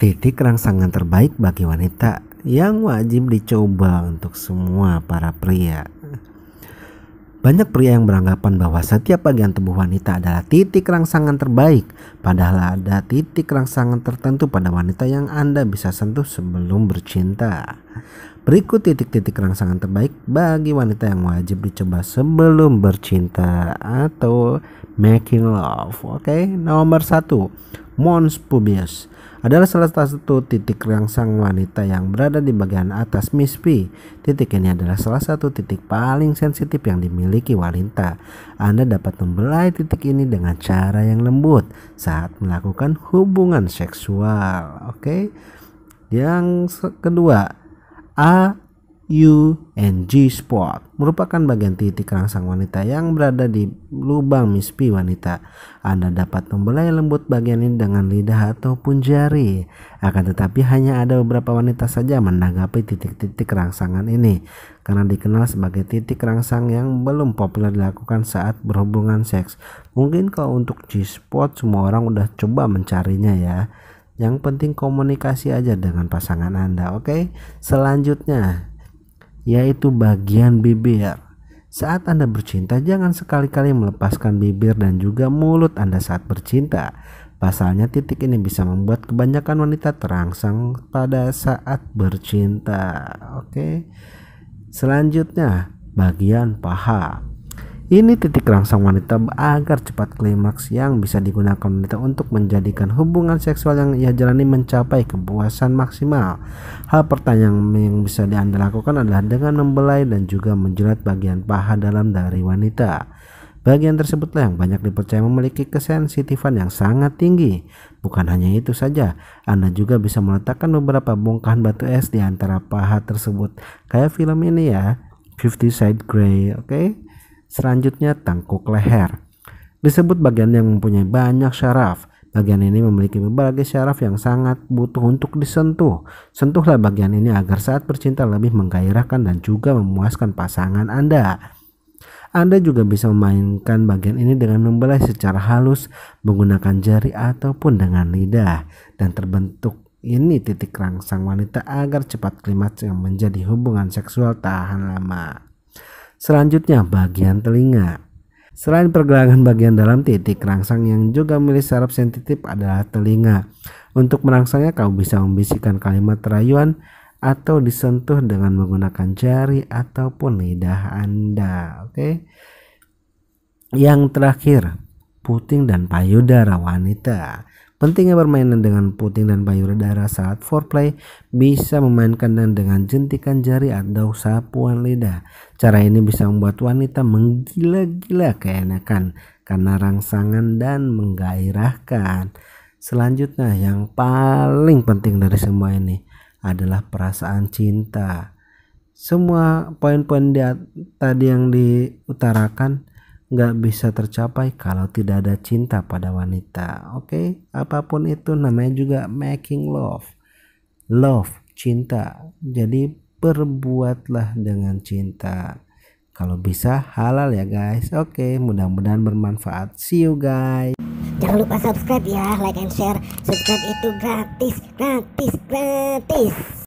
Titik rangsangan terbaik bagi wanita yang wajib dicoba untuk semua para pria. Banyak pria yang beranggapan bahwa setiap bagian tubuh wanita adalah titik rangsangan terbaik, padahal ada titik rangsangan tertentu pada wanita yang Anda bisa sentuh sebelum bercinta. Berikut titik-titik rangsangan terbaik bagi wanita yang wajib dicoba sebelum bercinta atau making love. Oke, okay? nomor satu, Mons Pubius adalah salah satu titik rangsang wanita yang berada di bagian atas mispi. Titik ini adalah salah satu titik paling sensitif yang dimiliki wanita. Anda dapat membelai titik ini dengan cara yang lembut saat melakukan hubungan seksual. Oke. Okay? Yang kedua, A U N G spot merupakan bagian titik rangsang wanita yang berada di lubang mispi wanita. Anda dapat membelai lembut bagian ini dengan lidah ataupun jari. Akan tetapi hanya ada beberapa wanita saja menanggapi titik-titik rangsangan ini karena dikenal sebagai titik rangsang yang belum populer dilakukan saat berhubungan seks. Mungkin kalau untuk G spot semua orang udah coba mencarinya ya. Yang penting komunikasi aja dengan pasangan Anda, oke? Okay? Selanjutnya yaitu bagian bibir. Saat Anda bercinta, jangan sekali-kali melepaskan bibir dan juga mulut Anda saat bercinta. Pasalnya titik ini bisa membuat kebanyakan wanita terangsang pada saat bercinta. Oke. Selanjutnya, bagian paha. Ini titik rangsang wanita agar cepat klimaks yang bisa digunakan wanita untuk menjadikan hubungan seksual yang ia jalani mencapai kepuasan maksimal. Hal pertanyaan yang bisa Anda lakukan adalah dengan membelai dan juga menjelat bagian paha dalam dari wanita. Bagian tersebutlah yang banyak dipercaya memiliki kesensitifan yang sangat tinggi. Bukan hanya itu saja, Anda juga bisa meletakkan beberapa bongkahan batu es di antara paha tersebut. Kayak film ini ya, Fifty Shades Grey, oke? Okay? Selanjutnya tangkuk leher. Disebut bagian yang mempunyai banyak syaraf. Bagian ini memiliki berbagai syaraf yang sangat butuh untuk disentuh. Sentuhlah bagian ini agar saat bercinta lebih menggairahkan dan juga memuaskan pasangan Anda. Anda juga bisa memainkan bagian ini dengan membelai secara halus menggunakan jari ataupun dengan lidah dan terbentuk ini titik rangsang wanita agar cepat klimaks yang menjadi hubungan seksual tahan lama. Selanjutnya bagian telinga. Selain pergelangan bagian dalam titik rangsang yang juga memiliki saraf sensitif adalah telinga. Untuk merangsangnya kamu bisa membisikkan kalimat rayuan atau disentuh dengan menggunakan jari ataupun lidah Anda. Oke. Yang terakhir, puting dan payudara wanita. Pentingnya permainan dengan puting dan payudara saat foreplay bisa memainkan dan dengan jentikan jari atau sapuan lidah. Cara ini bisa membuat wanita menggila-gila keenakan karena rangsangan dan menggairahkan. Selanjutnya yang paling penting dari semua ini adalah perasaan cinta. Semua poin-poin tadi yang diutarakan nggak bisa tercapai kalau tidak ada cinta pada wanita. Oke, okay? apapun itu namanya juga making love. Love, cinta. Jadi perbuatlah dengan cinta. Kalau bisa halal ya guys. Oke, okay, mudah-mudahan bermanfaat. See you guys. Jangan lupa subscribe ya, like and share. Subscribe itu gratis, gratis, gratis.